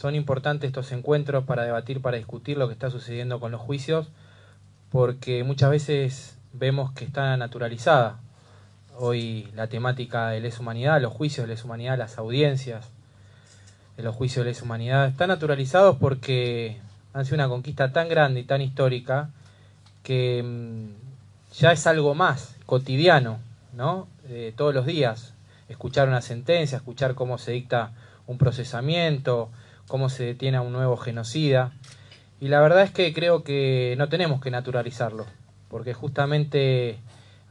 Son importantes estos encuentros para debatir, para discutir lo que está sucediendo con los juicios, porque muchas veces vemos que está naturalizada hoy la temática de les humanidad, los juicios de les humanidad, las audiencias de los juicios de les humanidad, están naturalizados porque han sido una conquista tan grande y tan histórica que mm, ya es algo más cotidiano, ¿no? Eh, todos los días, escuchar una sentencia, escuchar cómo se dicta un procesamiento, cómo se detiene a un nuevo genocida. Y la verdad es que creo que no tenemos que naturalizarlo, porque justamente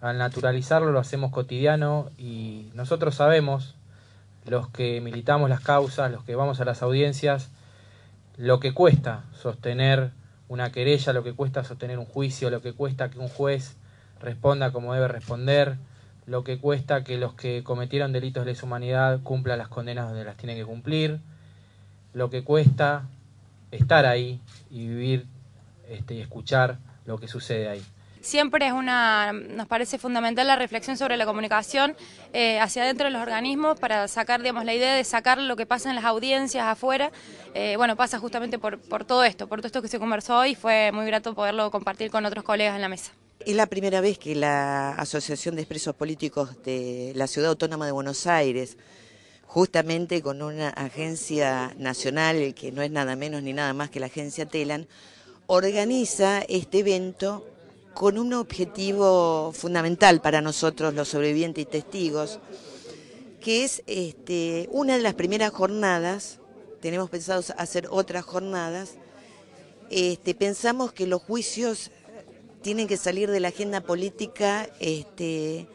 al naturalizarlo lo hacemos cotidiano y nosotros sabemos, los que militamos las causas, los que vamos a las audiencias, lo que cuesta sostener una querella, lo que cuesta sostener un juicio, lo que cuesta que un juez responda como debe responder, lo que cuesta que los que cometieron delitos de lesa humanidad cumplan las condenas donde las tienen que cumplir, lo que cuesta estar ahí y vivir este, y escuchar lo que sucede ahí. Siempre es una, nos parece fundamental la reflexión sobre la comunicación eh, hacia adentro de los organismos para sacar, digamos, la idea de sacar lo que pasa en las audiencias afuera. Eh, bueno, pasa justamente por, por todo esto, por todo esto que se conversó hoy, fue muy grato poderlo compartir con otros colegas en la mesa. Es la primera vez que la Asociación de Expresos Políticos de la Ciudad Autónoma de Buenos Aires justamente con una agencia nacional que no es nada menos ni nada más que la agencia Telan, organiza este evento con un objetivo fundamental para nosotros los sobrevivientes y testigos, que es este, una de las primeras jornadas, tenemos pensado hacer otras jornadas, este, pensamos que los juicios tienen que salir de la agenda política este,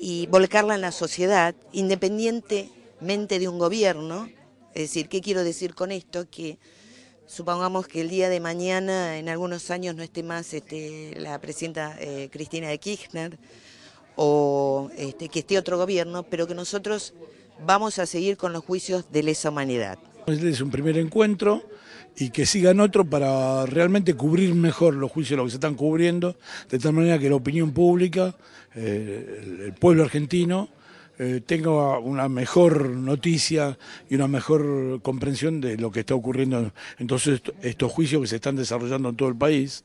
y volcarla en la sociedad, independiente mente de un gobierno. Es decir, ¿qué quiero decir con esto? Que supongamos que el día de mañana, en algunos años, no esté más este, la presidenta eh, Cristina de Kirchner o este, que esté otro gobierno, pero que nosotros vamos a seguir con los juicios de lesa humanidad. Este es un primer encuentro y que sigan otro para realmente cubrir mejor los juicios, lo que se están cubriendo, de tal manera que la opinión pública, eh, el pueblo argentino, eh, una mejor noticia y una mejor comprensión de lo que está ocurriendo Entonces estos juicios que se están desarrollando en todo el país.